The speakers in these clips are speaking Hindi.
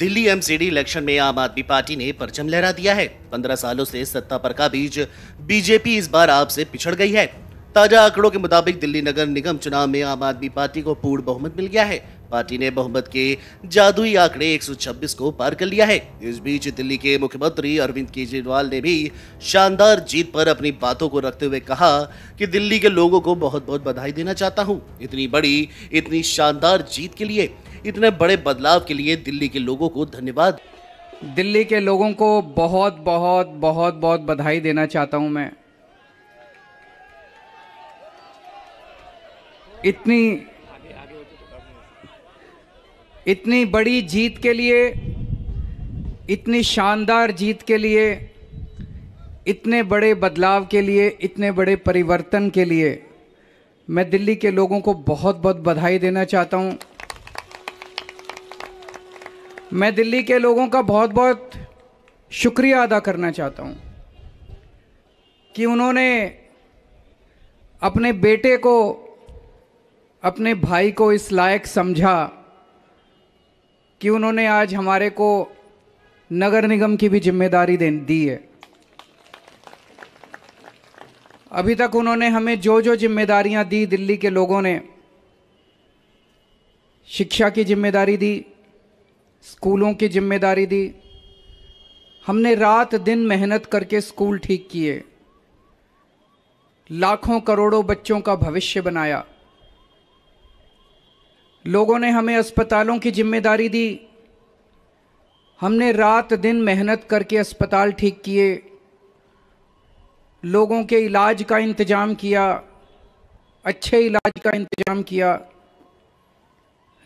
दिल्ली एमसीडी इलेक्शन में आम आदमी पार्टी ने परचम लहरा दिया है पंद्रह सालों से सत्ता पर बीज बीजेपी इस बार आपसे पिछड़ गई है ताजा आंकड़ों के मुताबिक दिल्ली नगर निगम चुनाव में आम आदमी पार्टी को पूर्ण बहुमत मिल गया है पार्टी ने बहुमत के जादुई आंकड़े 126 को पार कर लिया है इस बीच दिल्ली के मुख्यमंत्री अरविंद केजरीवाल ने भी शानदार जीत पर अपनी बातों को रखते हुए कहा कि दिल्ली के लोगों को बहुत बहुत बधाई देना चाहता हूँ इतनी बड़ी इतनी शानदार जीत के लिए इतने बड़े बदलाव के लिए दिल्ली के लोगों को धन्यवाद दिल्ली के लोगों को बहुत बहुत बहुत बहुत बधाई देना चाहता हूं मैं इतनी इतनी बड़ी जीत के लिए इतनी शानदार जीत के लिए इतने बड़े बदलाव के लिए इतने बड़े परिवर्तन के लिए मैं दिल्ली के लोगों को बहुत बहुत बधाई देना चाहता हूं मैं दिल्ली के लोगों का बहुत बहुत शुक्रिया अदा करना चाहता हूँ कि उन्होंने अपने बेटे को अपने भाई को इस लायक समझा कि उन्होंने आज हमारे को नगर निगम की भी जिम्मेदारी दे दी है अभी तक उन्होंने हमें जो जो जिम्मेदारियां दी दिल्ली के लोगों ने शिक्षा की जिम्मेदारी दी स्कूलों की जिम्मेदारी दी हमने रात दिन मेहनत करके स्कूल ठीक किए लाखों करोड़ों बच्चों का भविष्य बनाया लोगों ने हमें अस्पतालों की जिम्मेदारी दी हमने रात दिन मेहनत करके अस्पताल ठीक किए लोगों के इलाज का इंतज़ाम किया अच्छे इलाज का इंतज़ाम किया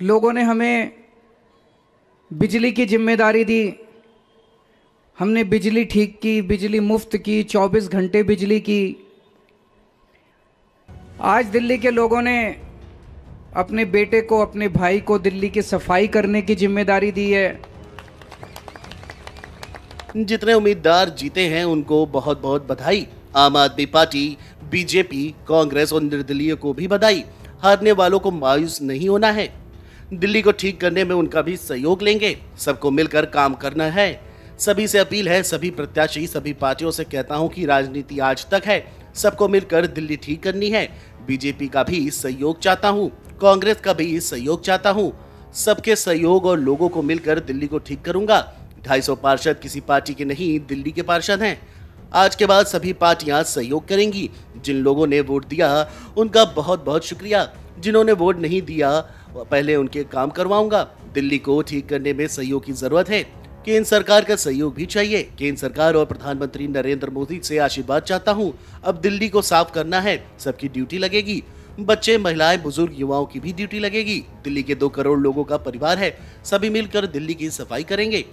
लोगों ने हमें बिजली की जिम्मेदारी दी हमने बिजली ठीक की बिजली मुफ्त की 24 घंटे बिजली की आज दिल्ली के लोगों ने अपने बेटे को अपने भाई को दिल्ली की सफाई करने की जिम्मेदारी दी है जितने उम्मीदवार जीते हैं उनको बहुत बहुत बधाई आम आदमी पार्टी बीजेपी कांग्रेस और निर्दलीय को भी बधाई हारने वालों को मायूस नहीं होना है दिल्ली को ठीक करने में उनका भी सहयोग लेंगे सबको मिलकर काम करना है सभी से अपील है सभी प्रत्याशी सभी पार्टियों से कहता हूं कि राजनीति आज तक है सबको मिलकर दिल्ली ठीक करनी है बीजेपी का भी सहयोग चाहता हूं कांग्रेस का भी सहयोग चाहता हूं सबके सहयोग और लोगों को मिलकर दिल्ली को ठीक करूंगा ढाई सौ पार्षद किसी पार्टी के नहीं दिल्ली के पार्षद हैं आज के बाद सभी पार्टियां सहयोग करेंगी जिन लोगों ने वोट दिया उनका बहुत बहुत शुक्रिया जिन्होंने वोट नहीं दिया पहले उनके काम करवाऊंगा दिल्ली को ठीक करने में सहयोग की जरूरत है केंद्र सरकार का सहयोग भी चाहिए केंद्र सरकार और प्रधानमंत्री नरेंद्र मोदी से आशीर्वाद चाहता हूँ अब दिल्ली को साफ करना है सबकी ड्यूटी लगेगी बच्चे महिलाएं बुजुर्ग युवाओं की भी ड्यूटी लगेगी दिल्ली के दो करोड़ लोगों का परिवार है सभी मिलकर दिल्ली की सफाई करेंगे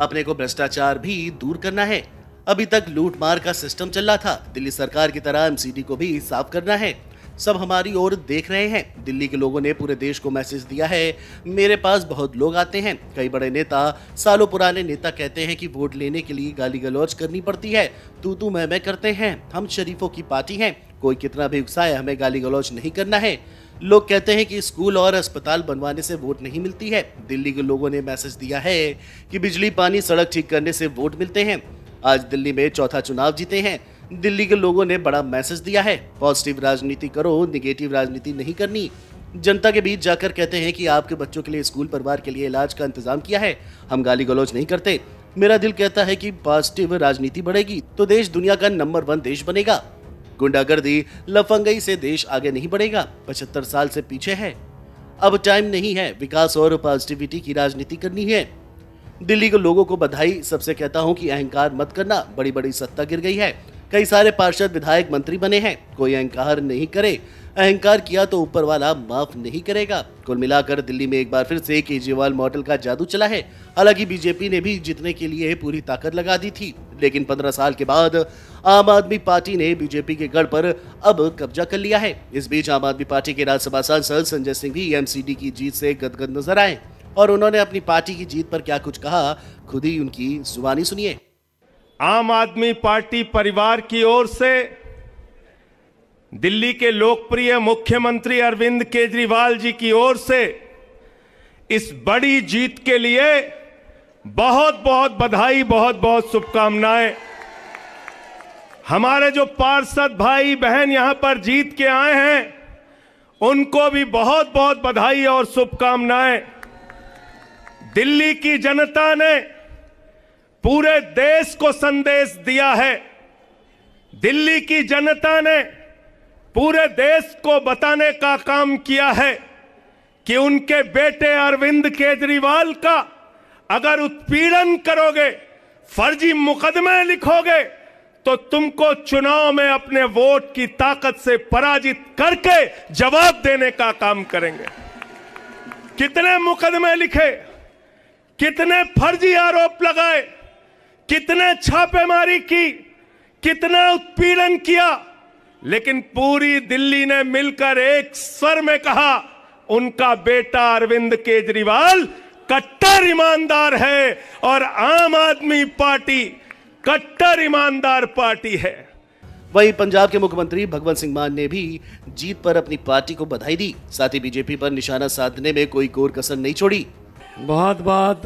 अपने को भ्रष्टाचार भी दूर करना है अभी तक लूट मार का सिस्टम चल रहा था दिल्ली सरकार की तरह एमसीडी को भी साफ करना है सब हमारी ओर देख रहे हैं दिल्ली के लोगों ने पूरे देश को मैसेज दिया है मेरे पास बहुत लोग आते हैं कई बड़े नेता सालों पुराने नेता कहते हैं कि वोट लेने के लिए गाली गलौज करनी पड़ती है तू तू मैं मैं करते हैं हम शरीफों की पार्टी हैं कोई कितना भी उकसाए हमें गाली गलौज नहीं करना है लोग कहते हैं कि स्कूल और अस्पताल बनवाने से वोट नहीं मिलती है दिल्ली के लोगों ने मैसेज दिया है कि बिजली पानी सड़क ठीक करने से वोट मिलते हैं आज दिल्ली में चौथा चुनाव जीते हैं दिल्ली के लोगों ने बड़ा मैसेज दिया है पॉजिटिव राजनीति करो निगेटिव राजनीति नहीं करनी जनता के बीच जाकर कहते हैं कि आपके बच्चों के लिए स्कूल परिवार के लिए इलाज का इंतजाम किया है हम गाली गलौज नहीं करते मेरा दिल कहता है कि पॉजिटिव राजनीति बढ़ेगी तो देश दुनिया का नंबर वन देश बनेगा गुंडागर्दी लफंगई से देश आगे नहीं बढ़ेगा पचहत्तर साल से पीछे है अब टाइम नहीं है विकास और पॉजिटिविटी की राजनीति करनी है दिल्ली के लोगों को बधाई सबसे कहता हूँ कि अहंकार मत करना बड़ी बड़ी सत्ता गिर गई है कई सारे पार्षद विधायक मंत्री बने हैं कोई अहंकार नहीं करे अहंकार किया तो ऊपर वाला माफ नहीं करेगा कुल मिलाकर दिल्ली में एक बार फिर से केजरीवाल मॉडल का जादू चला है हालांकि बीजेपी ने भी जीतने के लिए पूरी ताकत लगा दी थी लेकिन पंद्रह साल के बाद आम आदमी पार्टी ने बीजेपी के गढ़ पर अब कब्जा कर लिया है इस बीच आम आदमी पार्टी के राज्यसभा सांसद संजय सिंह भी एम की जीत से गदगद नजर आए और उन्होंने अपनी पार्टी की जीत पर क्या कुछ कहा खुद ही उनकी जुबानी सुनिए आम आदमी पार्टी परिवार की ओर से दिल्ली के लोकप्रिय मुख्यमंत्री अरविंद केजरीवाल जी की ओर से इस बड़ी जीत के लिए बहुत बहुत बधाई बहुत बहुत शुभकामनाएं हमारे जो पार्षद भाई बहन यहां पर जीत के आए हैं उनको भी बहुत बहुत बधाई और शुभकामनाएं दिल्ली की जनता ने पूरे देश को संदेश दिया है दिल्ली की जनता ने पूरे देश को बताने का काम किया है कि उनके बेटे अरविंद केजरीवाल का अगर उत्पीड़न करोगे फर्जी मुकदमे लिखोगे तो तुमको चुनाव में अपने वोट की ताकत से पराजित करके जवाब देने का काम करेंगे कितने मुकदमे लिखे कितने फर्जी आरोप लगाए कितने छापेमारी की कितना उत्पीड़न किया लेकिन पूरी दिल्ली ने मिलकर एक स्वर में कहा उनका बेटा अरविंद केजरीवाल कट्टर ईमानदार है और आम आदमी पार्टी कट्टर ईमानदार पार्टी है वहीं पंजाब के मुख्यमंत्री भगवंत सिंह मान ने भी जीत पर अपनी पार्टी को बधाई दी साथ ही बीजेपी पर निशाना साधने में कोई कोर कसर नहीं छोड़ी बहुत बहुत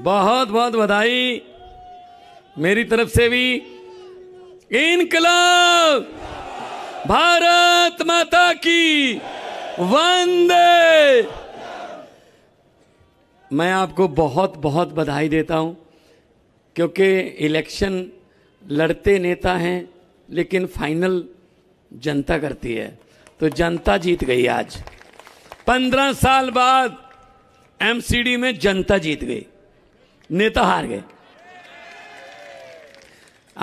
बहुत बहुत बधाई मेरी तरफ से भी इनकलाब भारत माता की वंदे मैं आपको बहुत बहुत बधाई देता हूं क्योंकि इलेक्शन लड़ते नेता हैं लेकिन फाइनल जनता करती है तो जनता जीत गई आज पंद्रह साल बाद एमसीडी में जनता जीत गई नेता तो हार गए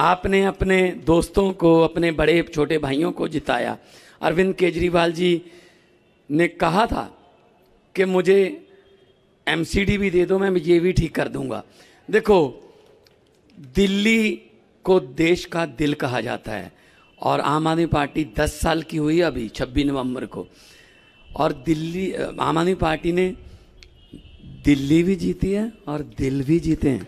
आपने अपने दोस्तों को अपने बड़े छोटे भाइयों को जिताया अरविंद केजरीवाल जी ने कहा था कि मुझे एमसीडी भी दे दो मैं ये भी ठीक कर दूंगा देखो दिल्ली को देश का दिल कहा जाता है और आम आदमी पार्टी 10 साल की हुई अभी 26 नवंबर को और दिल्ली आम आदमी पार्टी ने दिल्ली भी जीती है और दिल भी जीते हैं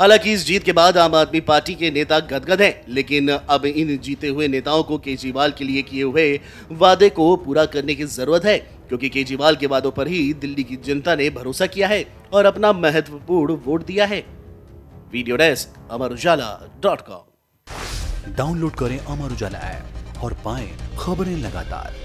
हालांकि इस जीत के बाद आम आदमी पार्टी के नेता गदगद हैं लेकिन अब इन जीते हुए नेताओं को केजरीवाल के लिए किए हुए वादे को पूरा करने की जरूरत है क्योंकि केजरीवाल के वादों पर ही दिल्ली की जनता ने भरोसा किया है और अपना महत्वपूर्ण वोट दिया है video desk Amar Ujala dot com download करें अमर उजाला ऐप और पाए खबरें लगातार